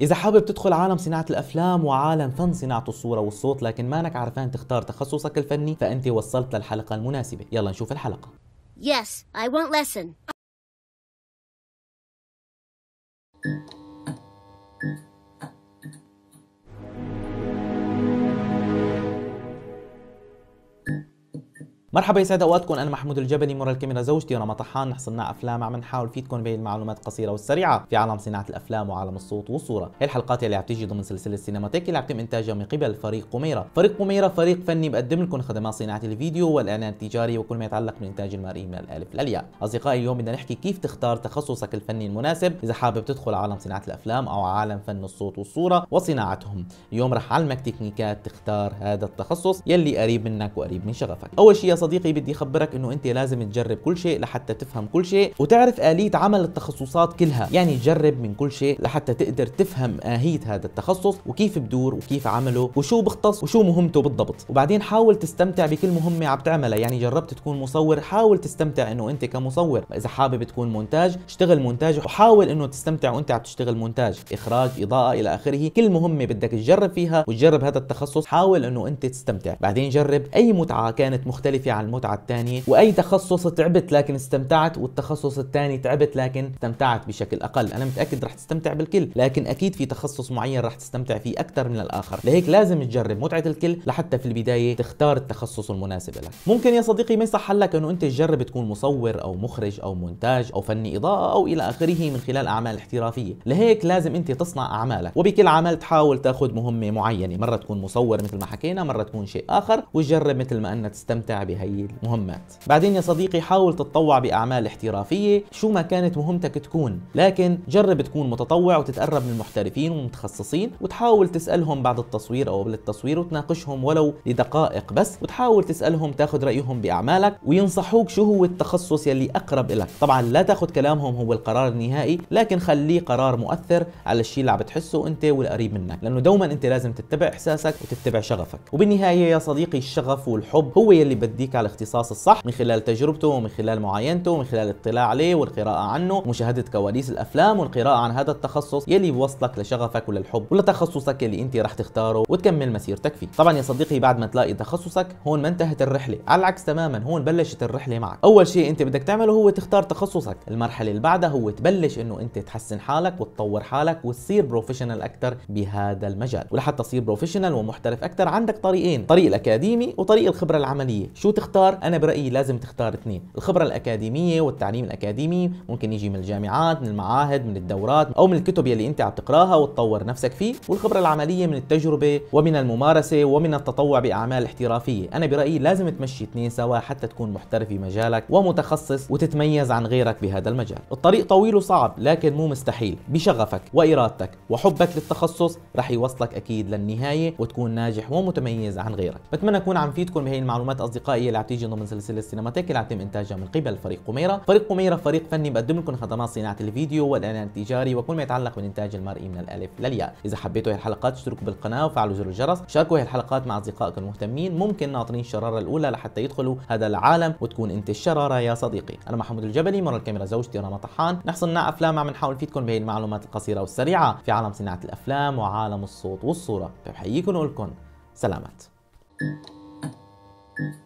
إذا حابب تدخل عالم صناعة الأفلام وعالم فن صناعة الصورة والصوت لكن مانك عرفان تختار تخصصك الفني فأنت وصلت للحلقة المناسبة يلا نشوف الحلقة Yes, I want lesson. مرحبا يسعد اوقاتكم انا محمود الجبلي مرا الكاميرا زوجتي رمى طحان صناع افلام عم نحاول فيدكم بين المعلومات القصيره والسريعه في عالم صناعه الافلام وعالم الصوت والصوره هي الحلقات اللي عم تيجي ضمن سلسله السينماتيك اللي عم تم انتاجها من قبل فريق قميره فريق قميره فريق فني بقدم لكم خدمات صناعه الفيديو والاعلان التجاري وكل ما يتعلق بالانتاج المرئي من الالف للياء اصدقائي اليوم بدنا نحكي كيف تختار تخصصك الفني المناسب اذا حابب تدخل عالم صناعه الافلام او عالم فن الصوت والصوره وصناعتهم اليوم رح اعلمك تكنيكات تختار هذا التخصص يلي قريب منك وقريب من شغفك اول شيء صديقي بدي اخبرك انه انت لازم تجرب كل شيء لحتى تفهم كل شيء وتعرف آلية عمل التخصصات كلها يعني جرب من كل شيء لحتى تقدر تفهم آهية هذا التخصص وكيف بدور وكيف عمله وشو بختص وشو مهمته بالضبط وبعدين حاول تستمتع بكل مهمة عم تعملها يعني جربت تكون مصور حاول تستمتع انه انت كمصور اذا حابب تكون مونتاج اشتغل مونتاج وحاول انه تستمتع وانت عم تشتغل مونتاج اخراج اضاءة الى اخره كل مهمة بدك تجرب فيها وتجرب هذا التخصص حاول انه انت تستمتع بعدين جرب اي متعة كانت مختلفة على المتعه الثانيه واي تخصص تعبت لكن استمتعت والتخصص الثاني تعبت لكن استمتعت بشكل اقل انا متاكد رح تستمتع بالكل لكن اكيد في تخصص معين رح تستمتع فيه اكثر من الاخر لهيك لازم تجرب متعه الكل لحتى في البدايه تختار التخصص المناسب لك ممكن يا صديقي ما يصح لك انه انت تجرب تكون مصور او مخرج او مونتاج او فني اضاءه او الى اخره من خلال اعمال احترافيه لهيك لازم انت تصنع اعمالك وبكل عمل تحاول تاخذ مهمه معينه مره تكون مصور مثل ما حكينا مره تكون شيء اخر وتجرب مثل ما انك تستمتع بها هي المهمات بعدين يا صديقي حاول تتطوع بأعمال احترافية شو ما كانت مهمتك تكون لكن جرب تكون متطوع وتتقرب من المحترفين والمتخصصين وتحاول تسألهم بعد التصوير أو قبل التصوير وتناقشهم ولو لدقائق بس وتحاول تسألهم تاخذ رأيهم بأعمالك وينصحوك شو هو التخصص يلي أقرب لك طبعا لا تاخذ كلامهم هو القرار النهائي لكن خليه قرار مؤثر على الشيء اللي عم بتحسه أنت والقريب منك لأنه دوما أنت لازم تتبع إحساسك وتتبع شغفك وبالنهاية يا صديقي الشغف والحب هو يلي بدي يهديك على الاختصاص الصح من خلال تجربته ومن خلال معاينته ومن خلال الاطلاع عليه والقراءة عنه ومشاهدة كواليس الافلام والقراءة عن هذا التخصص يلي بوصلك لشغفك وللحب ولتخصصك يلي انت رح تختاره وتكمل مسيرتك فيه طبعا يا صديقي بعد ما تلاقي تخصصك هون ما انتهت الرحلة على العكس تماما هون بلشت الرحلة معك اول شيء انت بدك تعمله هو تختار تخصصك المرحلة اللي بعدها هو تبلش انه انت تحسن حالك وتطور حالك وتصير بروفيشنال اكثر بهذا المجال ولحتى تصير بروفيشنال ومحترف اكثر عندك طريقين طريق الاكاديمي وطريق الخبرة العملية شو تختار انا برايي لازم تختار اثنين الخبره الاكاديميه والتعليم الاكاديمي ممكن يجي من الجامعات من المعاهد من الدورات او من الكتب يلي انت عم تقراها وتطور نفسك فيه والخبره العمليه من التجربه ومن الممارسه ومن التطوع باعمال احترافيه انا برايي لازم تمشي اثنين سوا حتى تكون محترف بمجالك ومتخصص وتتميز عن غيرك بهذا المجال الطريق طويل وصعب لكن مو مستحيل بشغفك وارادتك وحبك للتخصص رح يوصلك اكيد للنهايه وتكون ناجح ومتميز عن غيرك بتمنى اكون عم فيدكم بهي المعلومات اصدقائي الفضائيه اللي تيجي ضمن سلسله سينماتيك اللي عم يتم انتاجها من قبل فريق قميره، فريق قميره فريق فني بقدم لكم خدمات صناعه الفيديو والاعلان التجاري وكل ما يتعلق بالانتاج المرئي من الالف للياء، اذا حبيتوا هي الحلقات اشتركوا بالقناه وفعلوا زر الجرس، شاركوا هي الحلقات مع اصدقائكم المهتمين، ممكن ناطرين الشراره الاولى لحتى يدخلوا هذا العالم وتكون انت الشراره يا صديقي، انا محمود الجبلي مرة الكاميرا زوجتي رنا طحان، نحصلنا لنا افلام عم نحاول نفيدكم بهي المعلومات القصيره والسريعه في عالم صناعه الافلام وعالم الصوت والصوره، بحييكم سلامات. Thank you.